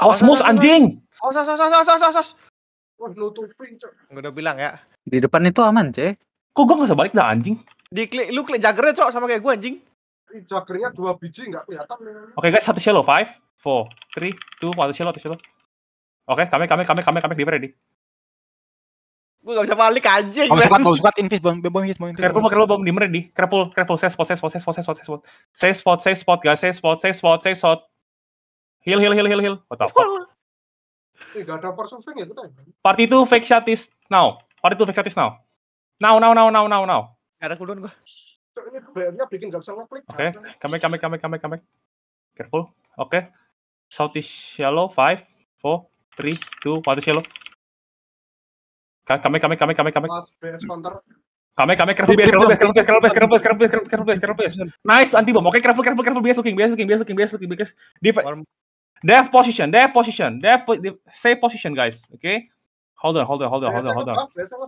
Awas mus anjing. Awas awas awas awas awas awas. Wah, nutupin, Cok. Gua udah bilang ya. Di depan itu aman, Cek. Kok gua enggak balik dah anjing? Di klik lu klik jagernya, Cok, sama kayak gua anjing. Jagernya dua biji enggak kelihatan. Oke, okay, guys, satu shallow. Five, four, three, two, satu shallow, satu shallow. Oke, okay, kami kami kami kami kami di ready. Gue nggak bisa balik anjing. Kamu squad, bom squad, invis, bom, bom, invis, bom, invis. Kerpul, kerpul, bom, dimmer di. Kerpul, kerpul, saya spot, saya spot, saya spot, saya spot, saya spot. Saya spot, guys, saya spot, saya spot, saya spot. Heal, heal, heal, heal, heal. What the fuck? Tidak ada force effect ya, itu fake shot now. Party itu fake shot is now. Now, now, now, now, now, now. Gak ada cooldown gua. So, ini bayarnya bikin gak bisa ngeklik. Oke, okay. kami, kami, kami, kami, kami. Careful. Oke. Okay. South is shallow. 5, 4, 3, 2, 1 is shallow. Kami, kami, kami, kami, kami. Kami, kami, careful, bias, careful, bias, careful, bias, careful, bias, careful, bias, careful, bias, careful, bias. Nice, anti bom. Oke, careful, careful, careful, bias looking, bias looking, bias looking, bias looking, bias. Defense. Dev position, dev position, dev po say position guys. Okay. Hold on, hold on, hold on, hold on, hold on.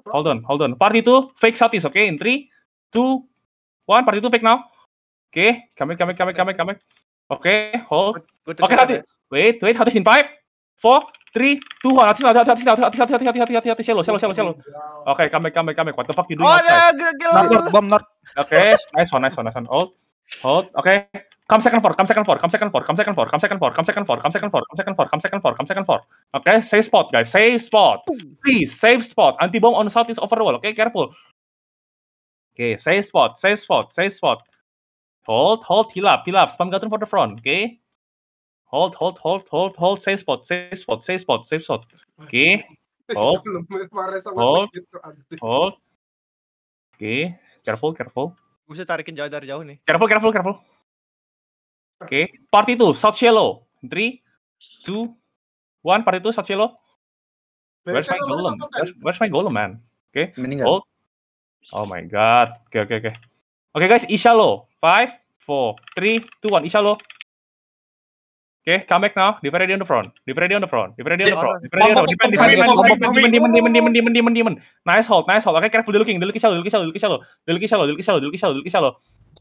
Hold on, hold on. Part itu fake satis, okay? In three, two, one. Part itu fake now. Okay, come in, come in, come Oke, Okay, hold. Oke, okay, hati. Wait, wait, hati in five, four, three, two. 1. Hati, hati, hati, hati, hati, hati, hati, hati, hati, hati, hati, selo, selo, selo, selo. Oke, come in, come in, come in. What the fuck you doing oh, outside? Not, bomb, not. Okay, nice one, nice one, nice one. Hold, hold, okay come second four, come second four, come second four, come second four, come second four, come second four, come second four, come second four, come second four, come second four. Okay, save spot guys, save spot. Please, save spot. Anti bomb on south is wall Okay, careful. Okay, save spot, save spot, save spot. Hold, hold, heal up, heal up. Spam gatun for the front. Okay. Hold, hold, hold, hold, hold. Save spot, save spot, save spot, save spot. Okay. Hold, hold, hold. Oke, okay. careful, careful. Gue usah tarikin jauh dari jauh nih. Careful, careful, careful. Oke, okay. part itu soft cello. 3 2 1 part itu soft cello. Where's my golem? Where's, where's my golem, man? Oke. Okay. Hold. Oh my god. Oke, okay, oke, okay, oke. Okay. Oke, okay, guys, Isha lo. 5 4 3 2 1 Isha lo. Oke, Okay, come back now. Defend ready on the front. Defend ready on the front. Defend ready on the front. Defend ready on the front. Defend ready on the front. Defend ready on the front. Defend Nice hold, nice hold. Oke, Okay, careful. The looking shallow, looking shallow, the looking shallow. the looking shallow, the looking shallow, the looking shallow, the looking shallow.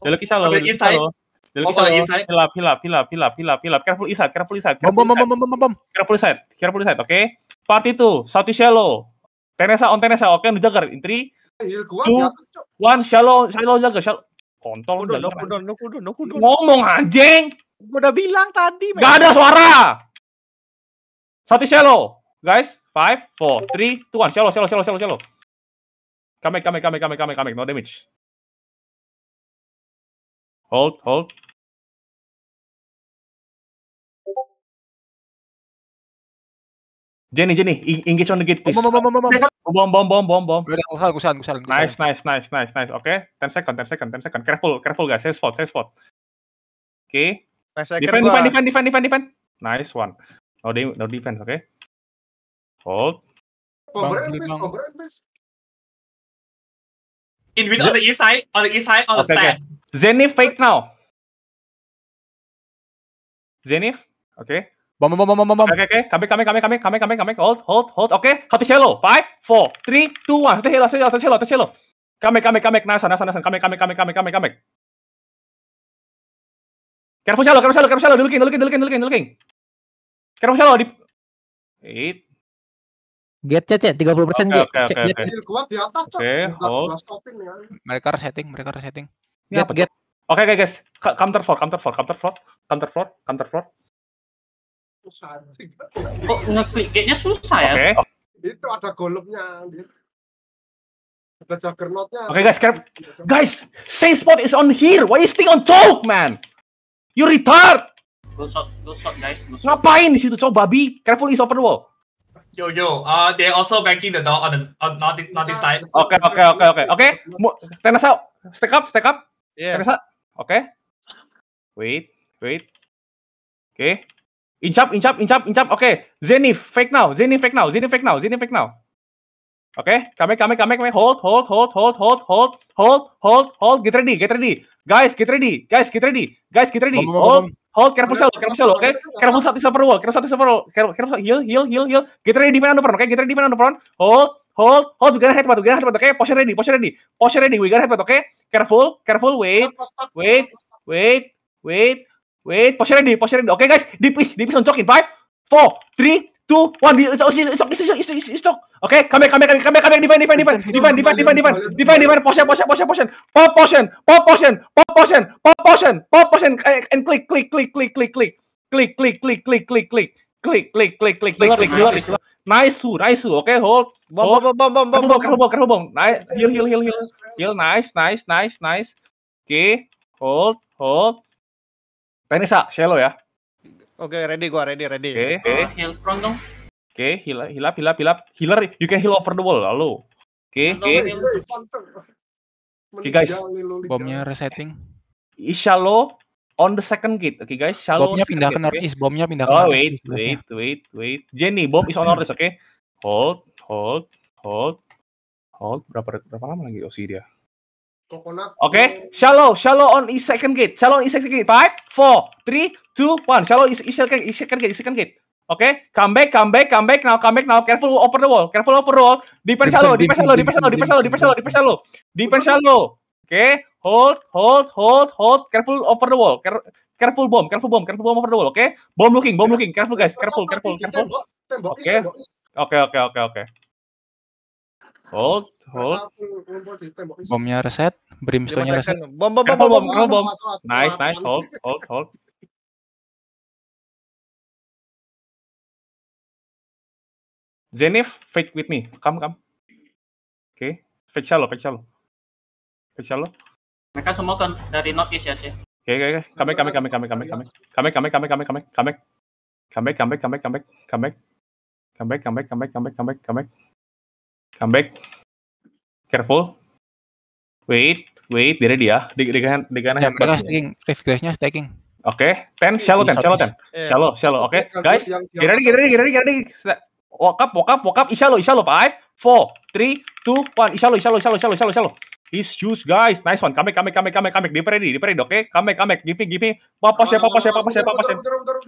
the looking shallow, the looking shallow. Jadi oh, oh. hilap hilap hilap hilap hilap hilap careful inside careful inside careful bom, bom, bom, bom, bom, careful inside careful inside oke okay? part itu satu shallow tenesa on tenesa, oke okay? jaga, in Entry. Eh, ya. one shallow shallow jaga shallow kontol udah ngomong anjing gua bilang tadi gak ada suara satu shallow guys five four three two one shallow shallow shallow shallow shallow kame kame kame kame kame kame no damage Hold, hold. Jenny, Jenny, engage on the gate, please. Bom, bom, bom, bom, bom, bom, bom, bom, bom, bom. Udah, gue salah, gue salah, Nice, nice, nice, nice, nice. Oke, okay. 10 second, 10 second, 10 second. Careful, careful guys, saya spot, saya spot. Oke. Okay. Defend, defend, defend, defend, defend, defend. Nice one. No, de no defense, oke. Okay. Hold. Cobra, Cobra, In with on the east side, on the east side, on the okay, stand. Okay. Zenif fake now. Zenif, oke. Okay. Bom bom bom bom bom. bom. Oke okay, oke, okay. kami kami kami kami kami kami hold hold hold. Oke, okay. hati shallow. Five, four, three, two, one. Hati shallow, hati shallow, hati shallow, hati shallow. Kami kami kami nasa nasa nasa. Kami kami kami kami kami kami. Careful shallow, careful shallow, careful shallow. Dulukin, dulukin, dulukin, dulukin, dulukin. Careful shallow di. Eight. Get chat cek tiga okay, get. Oke okay. oke. Kuat di atas. Oke, hold. Mereka resetting, mereka resetting. Ini get, Oke, okay, guys. Counter floor, counter floor, counter floor, counter floor. counter Susah. Kok ngeklik? Kayaknya susah okay. ya. Oh. Itu ada golemnya. Ada juggernautnya. Oke okay, guys, sekarang. Guys, safe spot is on here. Why you still on talk, man? You retard. Go shot, go shot, guys. Go shot. Ngapain di situ coba, babi? Careful is open wall. Yo yo, uh, they also banking the door on the on not this, not this nah, side. Oke oke oke oke oke. Tenasa, stack up, stack up. Yeah. Oke. Okay. Wait, wait. Oke. Okay. Incap, incap, incap, incap. Oke. Okay. Zenith, fake now. Zenith, fake now. Zenith, fake now. Zenith, fake now. Oke, okay. kami, kami, kami, kami. Hold, hold, hold, hold, hold, hold, hold, hold, hold. Get ready, get ready. Guys, get ready. Guys, get ready. Guys, get ready. Hold, hold. Careful solo, careful solo. Oke, careful satu super wall, careful satu super wall. Careful, heal, heal, heal, heal. Get ready, defend on the front. Oke, okay? get ready, defend on the front. Hold, Hold, hold, we're gonna headbutt, we're gonna headbutt, okay? Posture ready, posture ready, posture ready, we're gonna headbutt, okay? Careful, careful, wait, wait, wait, wait, wait, posture ready, posture ready, okay guys? Deep is, deep is on choking, 5, 4, 3, two, one. Isok, isok, isok, isok, isok. Okay, come back, come back, come back, come back. Defend, defend, defend, defend, defend, defend, defend, defend, defend. Potion, potion, potion, potion. Pop potion, pop potion, pop potion, pop potion, pop potion. And click, click, click, click, click, click, click, click, click, click, click, click, click, click, click, click, click. Nice who, nice who. Oke, okay, hold. Bom, hold. bom, bom, bom, bom, bom, bom, bom, bom. Nice, heal, heal, heal, heal. Heal, nice, nice, nice, nice. Oke, okay. hold, hold. Penisa, shallow ya. Oke, okay, ready gua, ready, ready. Oke, okay, okay. Oh, heal front dong. Oke, okay, heal, heal up, heal up, heal up. Healer, you can heal over the wall, lalu. Oke, okay, oke. Okay. Oke okay, guys, bomnya resetting. Isha lo, on the second gate. Oke okay, guys, Shalom. Bomnya pindah gate, ke northeast. Okay? Bomnya pindah ke oh, northeast. Oh wait, north wait, wait, wait. Jenny, bom is on northeast. Oke. Okay? Hold, hold, hold, hold. Berapa berapa lama lagi OC dia? Oke, okay. shallow, shallow on east second gate. Shallow on east second gate. Five, four, three, two, one. Shallow east, east second, east second gate, east second gate. Oke, okay. come back, come back, come back now, come back now. Careful over the wall, careful over the wall. Defense shallow, defense shallow, defense shallow, defense shallow, defense shallow, defense shallow. Defense shallow. Okay, hold, hold, hold, hold. Careful over the wall. Care, careful bomb, careful bomb, careful bomb over the wall. Okay, bomb looking, bomb looking. Careful guys, careful, careful, careful. Oke, oke, oke, oke, oke. Hold, hold. Bomnya reset, brimstone-nya reset. Bom, bom, bom, bom, bom, bom, bom. Nice, nice. Hold, hold, hold. Zenith, fake with me. Come, come. Oke, okay. fake shallow, fake shallow. Insya Allah. Mereka semua kan dari Northeast ya, sih. Oke, oke, oke. Kami, kami, kami, kami, kami, kami. Kami, kami, kami, kami, kami, kami. Kami, kami, kami, kami, kami. Kami, kami, kami, kami, kami, kami. Come back. Careful. Wait, wait, dia dia. Di di kan di kan. Ya, mereka staking, refresh-nya staking. Oke, okay. ten shallow ten, shallow ten. Shallow, shallow. Oke, okay. guys. kira ready, kira ready, kira ready, get ready. wakap up, walk up, walk Five, four, three, two, one. Isyalo, isyalo, isyalo, isyalo, isyalo, isyalo. He's shoes, guys. Nice one. Comeback, comeback, comeback, comeback, comeback. Di parade, di parade, oke? Okay? Comeback, comeback. Give me, give me. Papa, siapa, papa, siapa, papa, siapa. papa, siapa.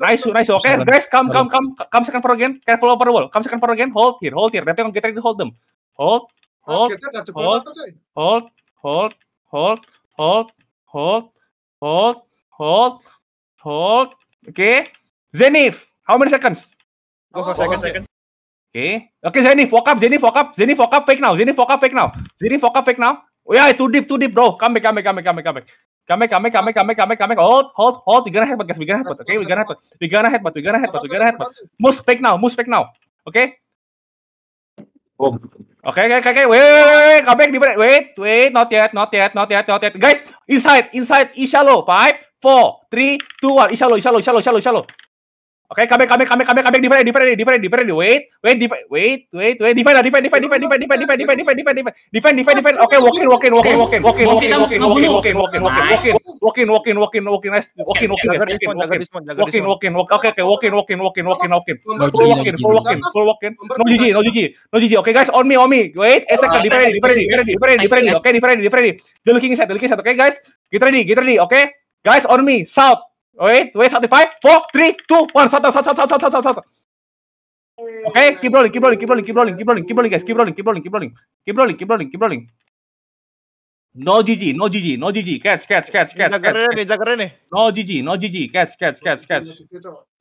Nice, nice. Oke, okay, guys, come, come, come. Come second for again. Careful over the wall. Come second for again. Hold here, hold here. Nanti kita hold them. Ah, hold, hold, hold, hold, hold, hold, hold, hold, hold, hold, hold. Oke. Zenith, how many seconds? Oh, second, second. Oke, okay. oke okay, Zenith, walk up, Zenith, walk up, Zenith, walk up, fake now, Zenith, walk up, fake now, Zenith, walk up, fake now. Oh yeah, too deep, too deep, bro. Come back, come back, come back, come back, come back. Come back, come back, come back, Hold, hold, hold. We're gonna headbutt, guys. We're gonna headbutt. Okay, we're gonna headbutt. We're gonna headbutt. We're gonna headbutt. We're gonna headbutt. Move fake now. Move fake now. Okay. Boom. Oke, okay, oke, okay, oke. wait, Wait, come back. Wait, wait. Not yet, not yet, not yet, not yet. Guys, inside, inside. Ishalo. Five, four, three, two, one. Ishalo, ishalo, ishalo, ishalo, ishalo. Oke, okay, kami, kami, kami, kami, kami, defend, defend, defend, defend, wait, wait, defend, wait, wait, wait, defend, defend, defend, defend, defend, defend, defend, defend, defend, defend, defend, defend, defend, defend, oke, walk in, walk in, walk in, walk in, walk in, walk in, walk in, walk in, walk in, walk in, walk in, walk in, walk in, walk in, walk in, walk in, walk in, walk in, walk in, walk oke, oke, walk in, walk in, walk in, walk in, walk in, full walk in, full walk in, full walk in, no GG, no GG, no GG, oke guys, on me, on me, wait, a second, defend, defend, defend, defend, defend, oke, defend, defend, the looking set, the looking set, oke guys, get ready, get Wait, wait, satu, Five, four, three, two, one. Satu, satu, satu, satu, satu, salta, Okay, keep rolling, keep rolling, keep rolling, keep rolling, keep rolling, keep rolling, guys. Keep rolling, keep rolling, keep rolling, keep rolling, keep rolling, keep rolling. No GG, no GG, no GG. Catch, catch, catch, catch, catch. Nih, keren nih. No GG, no GG. Catch, catch, catch, catch.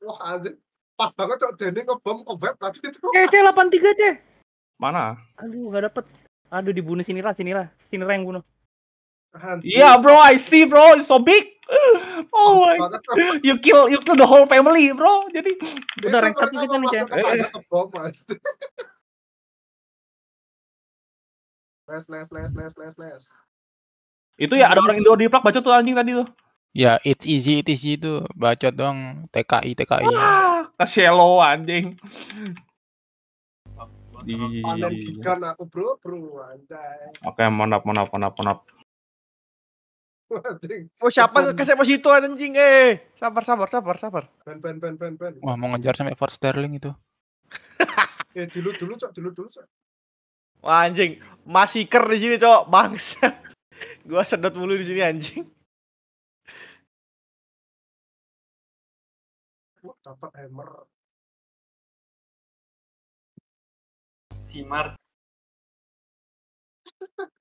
Wah, pas banget cok Denny ngebom ke web tadi itu. Eh, C83, C. Mana? Aduh, gak dapet. Aduh, dibunuh sini lah, sini lah. Sini lah yang bunuh. Yeah, bro, I see, bro. It's so big. Oh my god. You kill you kill the whole family, bro. Jadi Itu udah rank satu kita nih, ya. Nice, nice, nice, nice, nice, Itu ya ada orang Indo di plak baca tuh anjing tadi tuh. Ya, it's easy, it's easy itu baca dong TKI, TKI. Ah, kaselo anjing. Panen gigan iya. aku bro, bro, anjay. Oke, okay, mantap, mantap, mantap, mantap. Oh siapa kasih situ anjing eh. Sabar sabar sabar sabar. Pen pen pen pen pen. Wah mau ngejar sampai Fort Sterling itu. ya dulu dulu cok dulu dulu cok. Wah anjing masih ker di sini cok bangsa. Gua sedot mulu di sini anjing. Wah, dapat hammer. Simar.